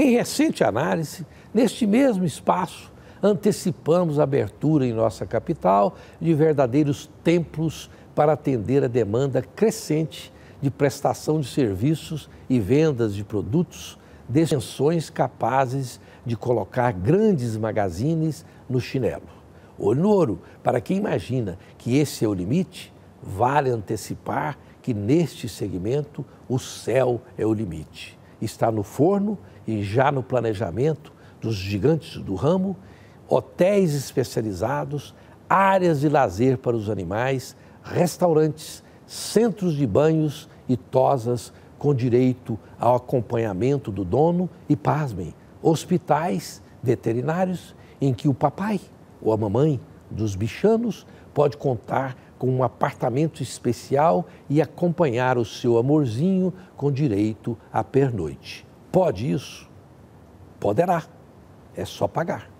Em recente análise, neste mesmo espaço, antecipamos a abertura em nossa capital de verdadeiros templos para atender a demanda crescente de prestação de serviços e vendas de produtos, descensões capazes de colocar grandes magazines no chinelo. Olho no ouro, para quem imagina que esse é o limite, vale antecipar que neste segmento o céu é o limite está no forno e já no planejamento dos gigantes do ramo, hotéis especializados, áreas de lazer para os animais, restaurantes, centros de banhos e tosas com direito ao acompanhamento do dono e, pasmem, hospitais veterinários em que o papai ou a mamãe dos bichanos pode contar com um apartamento especial e acompanhar o seu amorzinho com direito a pernoite. Pode isso? Poderá. É só pagar.